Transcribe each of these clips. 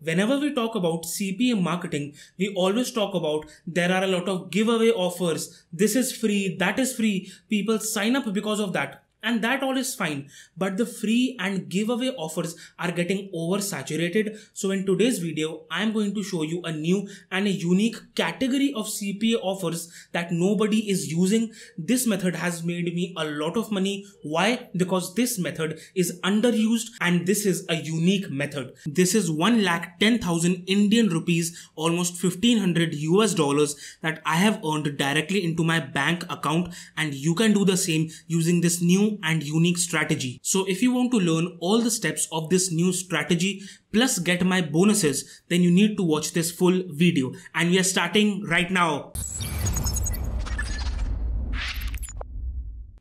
Whenever we talk about CPM marketing, we always talk about there are a lot of giveaway offers. This is free, that is free. People sign up because of that and that all is fine but the free and giveaway offers are getting oversaturated so in today's video i am going to show you a new and a unique category of cpa offers that nobody is using this method has made me a lot of money why because this method is underused and this is a unique method this is 1 lakh 10000 indian rupees almost 1500 us dollars that i have earned directly into my bank account and you can do the same using this new and unique strategy. So if you want to learn all the steps of this new strategy plus get my bonuses, then you need to watch this full video and we are starting right now.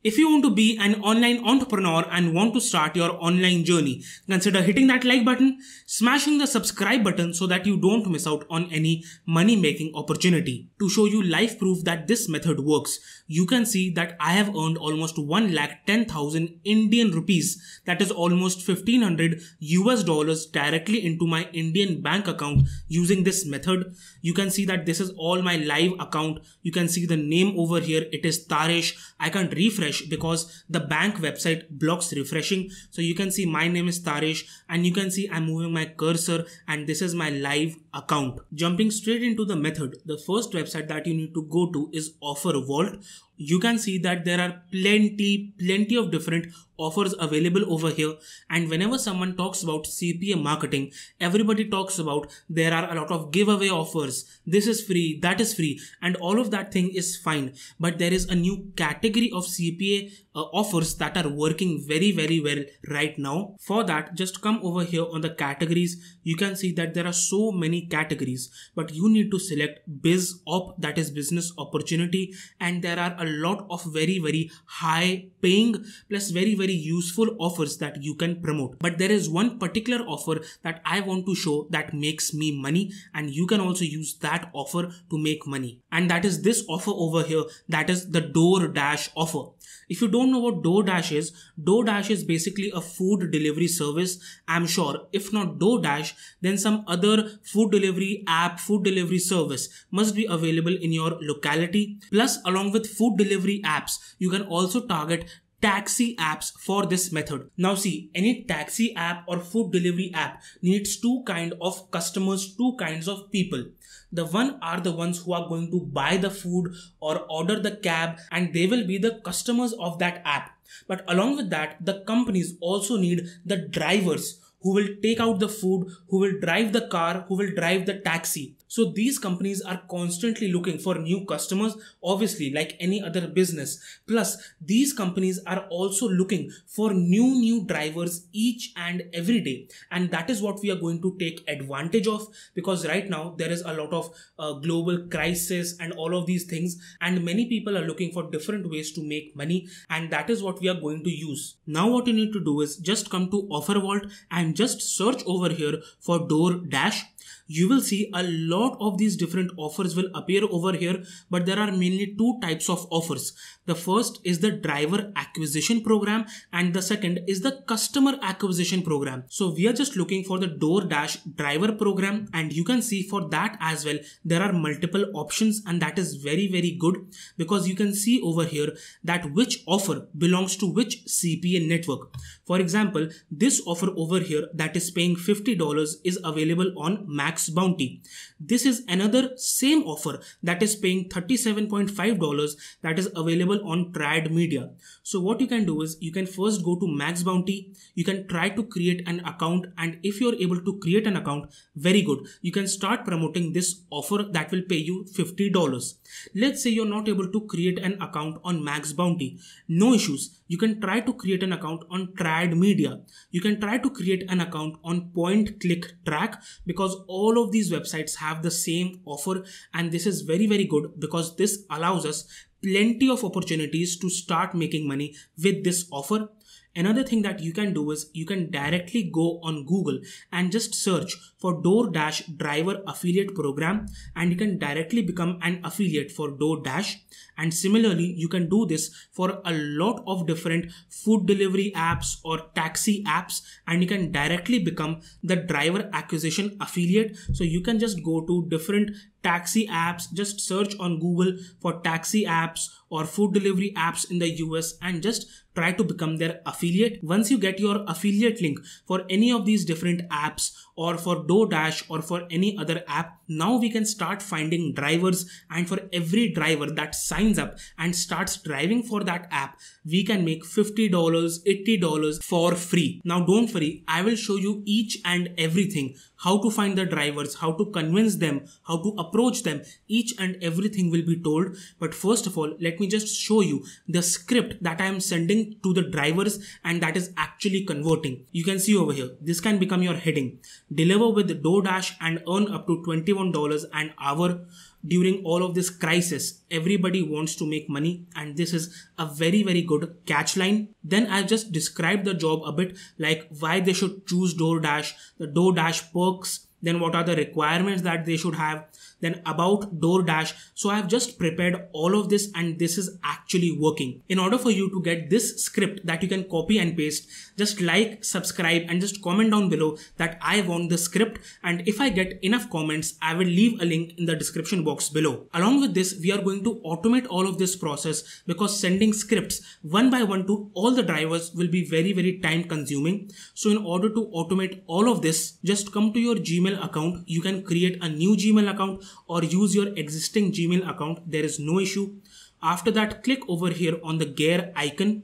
If you want to be an online entrepreneur and want to start your online journey, consider hitting that like button, smashing the subscribe button so that you don't miss out on any money making opportunity. To show you live proof that this method works, you can see that I have earned almost 1 lakh 10,000 Indian rupees, that is almost 1500 US dollars directly into my Indian bank account using this method. You can see that this is all my live account. You can see the name over here. It is Taresh. I can't refresh refresh because the bank website blocks refreshing. So you can see my name is Tarish and you can see I'm moving my cursor and this is my live account. Jumping straight into the method, the first website that you need to go to is Offer Vault. You can see that there are plenty, plenty of different offers available over here and whenever someone talks about CPA marketing everybody talks about there are a lot of giveaway offers this is free that is free and all of that thing is fine but there is a new category of CPA uh, offers that are working very very well right now for that just come over here on the categories you can see that there are so many categories but you need to select biz op that is business opportunity and there are a lot of very very high paying plus very very very useful offers that you can promote. But there is one particular offer that I want to show that makes me money and you can also use that offer to make money. And that is this offer over here that is the DoorDash offer. If you don't know what DoorDash is, DoorDash is basically a food delivery service. I'm sure if not DoorDash, then some other food delivery app, food delivery service must be available in your locality. Plus along with food delivery apps, you can also target taxi apps for this method. Now see, any taxi app or food delivery app needs two kind of customers, two kinds of people. The one are the ones who are going to buy the food or order the cab and they will be the customers of that app. But along with that, the companies also need the drivers who will take out the food, who will drive the car, who will drive the taxi. So these companies are constantly looking for new customers, obviously, like any other business. Plus, these companies are also looking for new, new drivers each and every day. And that is what we are going to take advantage of because right now there is a lot of uh, global crisis and all of these things. And many people are looking for different ways to make money. And that is what we are going to use. Now, what you need to do is just come to Vault and just search over here for door dash you will see a lot of these different offers will appear over here but there are mainly two types of offers the first is the driver acquisition program and the second is the customer acquisition program so we are just looking for the DoorDash driver program and you can see for that as well there are multiple options and that is very very good because you can see over here that which offer belongs to which CPA network for example this offer over here that is paying $50 is available on Mac tax bounty. This is another same offer that is paying $37.5 that is available on Triad Media. So what you can do is you can first go to Max Bounty. You can try to create an account and if you're able to create an account, very good. You can start promoting this offer that will pay you $50. Let's say you're not able to create an account on Max Bounty. No issues you can try to create an account on trad media you can try to create an account on point click track because all of these websites have the same offer and this is very very good because this allows us plenty of opportunities to start making money with this offer Another thing that you can do is you can directly go on Google and just search for DoorDash driver affiliate program and you can directly become an affiliate for DoorDash. And similarly, you can do this for a lot of different food delivery apps or taxi apps and you can directly become the driver acquisition affiliate. So you can just go to different taxi apps, just search on Google for taxi apps or food delivery apps in the US and just try to become their affiliate. Once you get your affiliate link for any of these different apps or for DoorDash or for any other app, now we can start finding drivers. And for every driver that signs up and starts driving for that app, we can make $50, $80 for free. Now, don't worry, I will show you each and everything how to find the drivers, how to convince them, how to approach them. Each and everything will be told. But first of all, let me just show you the script that I am sending to the drivers and that is actually converting. You can see over here, this can become your heading deliver with DoorDash and earn up to $21 an hour during all of this crisis. Everybody wants to make money and this is a very, very good catch line. Then i will just describe the job a bit like why they should choose DoorDash, the DoorDash perks, then what are the requirements that they should have then about DoorDash so I've just prepared all of this and this is actually working in order for you to get this script that you can copy and paste just like subscribe and just comment down below that I want the script and if I get enough comments I will leave a link in the description box below along with this we are going to automate all of this process because sending scripts one by one to all the drivers will be very very time consuming so in order to automate all of this just come to your Gmail Gmail account. You can create a new Gmail account or use your existing Gmail account. There is no issue. After that, click over here on the gear icon.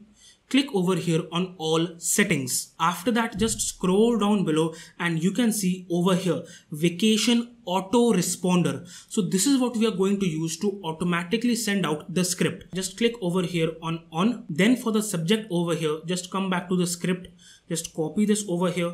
Click over here on all settings. After that, just scroll down below and you can see over here vacation auto responder. So this is what we are going to use to automatically send out the script. Just click over here on on. Then for the subject over here, just come back to the script. Just copy this over here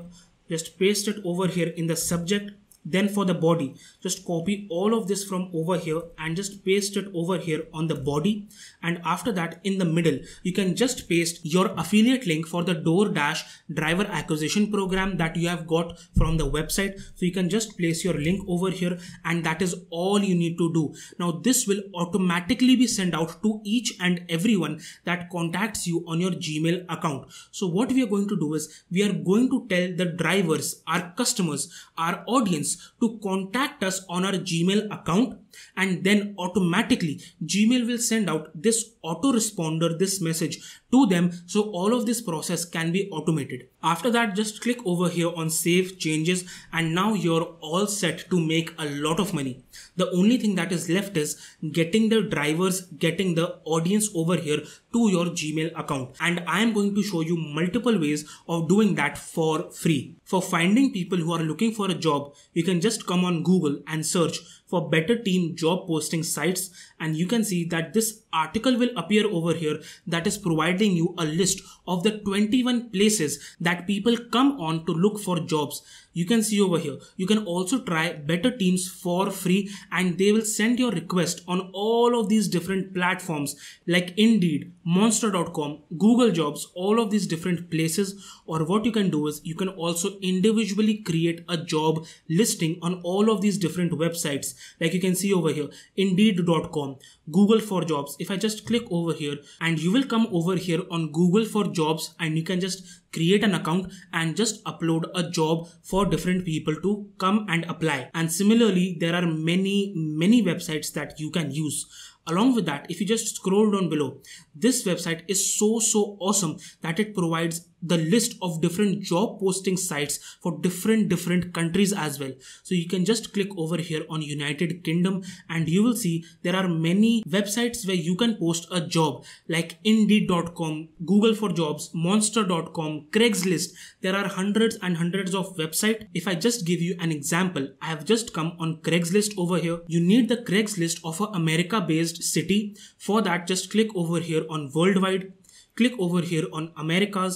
just paste it over here in the subject then for the body, just copy all of this from over here and just paste it over here on the body. And after that in the middle, you can just paste your affiliate link for the DoorDash driver acquisition program that you have got from the website. So you can just place your link over here and that is all you need to do. Now this will automatically be sent out to each and everyone that contacts you on your Gmail account. So what we are going to do is we are going to tell the drivers, our customers, our audience to contact us on our Gmail account and then automatically Gmail will send out this autoresponder, this message to them. So all of this process can be automated. After that, just click over here on save changes and now you're all set to make a lot of money. The only thing that is left is getting the drivers, getting the audience over here to your Gmail account. And I am going to show you multiple ways of doing that for free. For finding people who are looking for a job, you can just come on Google and search for better team job posting sites and you can see that this article will appear over here that is providing you a list of the 21 places that people come on to look for jobs you can see over here. You can also try better teams for free and they will send your request on all of these different platforms like Indeed, Monster.com, Google Jobs, all of these different places. Or what you can do is you can also individually create a job listing on all of these different websites like you can see over here, Indeed.com. Google for Jobs. If I just click over here and you will come over here on Google for Jobs and you can just create an account and just upload a job for different people to come and apply. And similarly, there are many, many websites that you can use along with that if you just scroll down below this website is so so awesome that it provides the list of different job posting sites for different different countries as well so you can just click over here on united kingdom and you will see there are many websites where you can post a job like indeed.com google for jobs monster.com craigslist there are hundreds and hundreds of websites if i just give you an example i have just come on craigslist over here you need the craigslist of a america based city for that just click over here on worldwide click over here on Americas.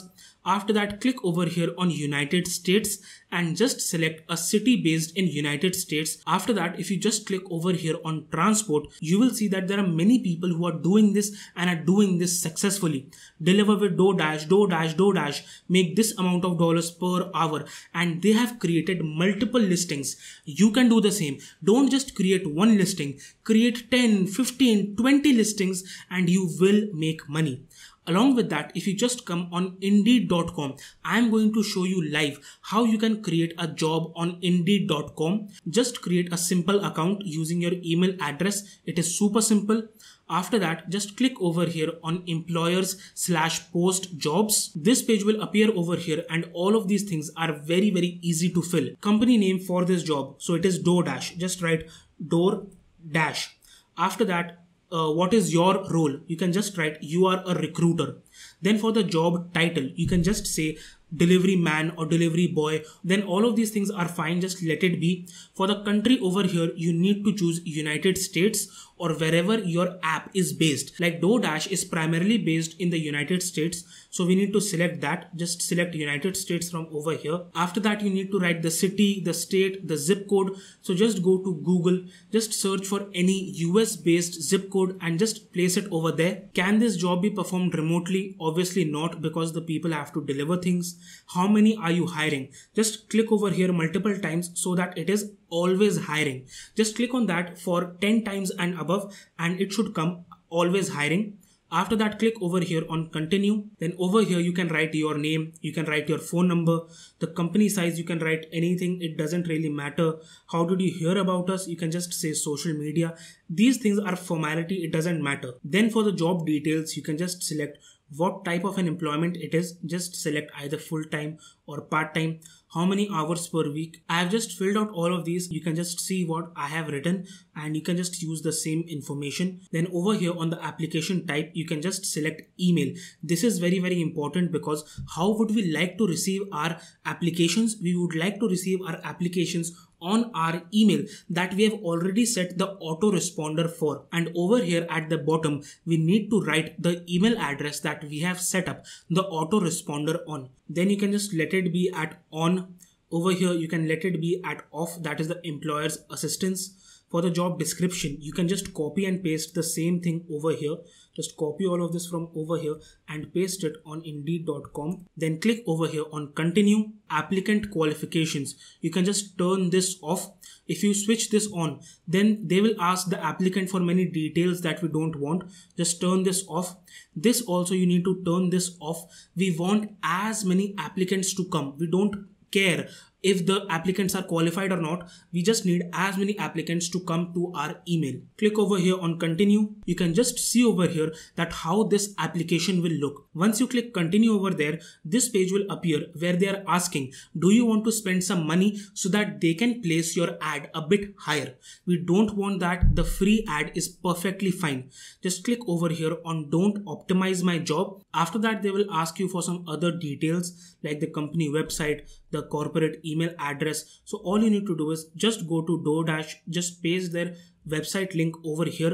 After that, click over here on United States and just select a city based in United States. After that, if you just click over here on transport, you will see that there are many people who are doing this and are doing this successfully. Deliver with DoorDash, DoorDash, DoorDash, make this amount of dollars per hour. And they have created multiple listings. You can do the same. Don't just create one listing, create 10, 15, 20 listings and you will make money. Along with that, if you just come on indeed.com, I'm going to show you live how you can create a job on indeed.com. Just create a simple account using your email address. It is super simple. After that, just click over here on employers slash post jobs. This page will appear over here and all of these things are very, very easy to fill. Company name for this job. So it is DoorDash. Just write door dash. After that, uh, what is your role you can just write you are a recruiter then for the job title you can just say delivery man or delivery boy, then all of these things are fine. Just let it be. For the country over here, you need to choose United States or wherever your app is based. Like DoorDash is primarily based in the United States. So we need to select that. Just select United States from over here. After that, you need to write the city, the state, the zip code. So just go to Google, just search for any US based zip code and just place it over there. Can this job be performed remotely? Obviously not because the people have to deliver things how many are you hiring just click over here multiple times so that it is always hiring just click on that for 10 times and above and it should come always hiring after that, click over here on continue. Then over here, you can write your name, you can write your phone number, the company size, you can write anything. It doesn't really matter. How did you hear about us? You can just say social media these things are formality, it doesn't matter. Then for the job details, you can just select what type of an employment it is. Just select either full time or part time. How many hours per week? I have just filled out all of these. You can just see what I have written and you can just use the same information. Then over here on the application type, you can just select email. This is very, very important because how would we like to receive our applications? We would like to receive our applications on our email that we have already set the autoresponder for. And over here at the bottom, we need to write the email address that we have set up the autoresponder on. Then you can just let it be at on. Over here, you can let it be at off, that is the employer's assistance for the job description you can just copy and paste the same thing over here just copy all of this from over here and paste it on indeed.com then click over here on continue applicant qualifications you can just turn this off if you switch this on then they will ask the applicant for many details that we don't want just turn this off this also you need to turn this off we want as many applicants to come we don't care if the applicants are qualified or not. We just need as many applicants to come to our email. Click over here on continue. You can just see over here that how this application will look. Once you click continue over there, this page will appear where they are asking, do you want to spend some money so that they can place your ad a bit higher? We don't want that. The free ad is perfectly fine. Just click over here on don't optimize my job. After that, they will ask you for some other details like the company website, the corporate email address. So all you need to do is just go to DoorDash, just paste their website link over here.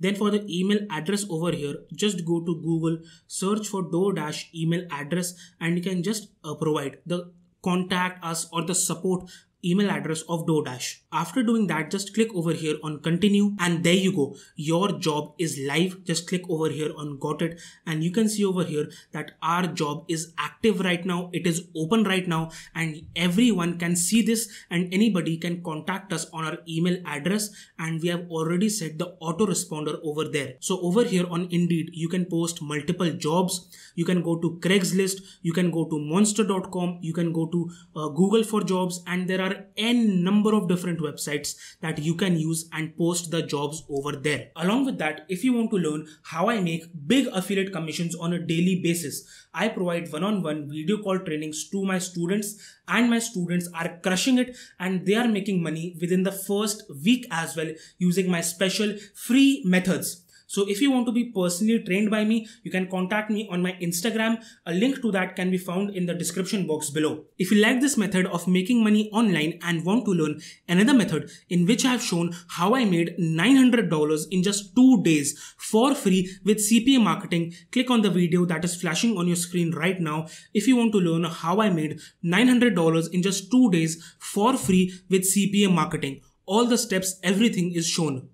Then for the email address over here, just go to Google, search for DoorDash email address and you can just uh, provide the contact us or the support email address of DoorDash. After doing that, just click over here on continue and there you go. Your job is live. Just click over here on got it and you can see over here that our job is active right now. It is open right now and everyone can see this and anybody can contact us on our email address and we have already set the autoresponder over there. So over here on Indeed, you can post multiple jobs. You can go to Craigslist. You can go to monster.com. You can go to uh, Google for jobs and there are are n number of different websites that you can use and post the jobs over there. Along with that, if you want to learn how I make big affiliate commissions on a daily basis, I provide one-on-one video call trainings to my students and my students are crushing it and they are making money within the first week as well using my special free methods so if you want to be personally trained by me, you can contact me on my Instagram. A link to that can be found in the description box below. If you like this method of making money online and want to learn another method in which I have shown how I made $900 in just two days for free with CPA marketing, click on the video that is flashing on your screen right now. If you want to learn how I made $900 in just two days for free with CPA marketing, all the steps, everything is shown.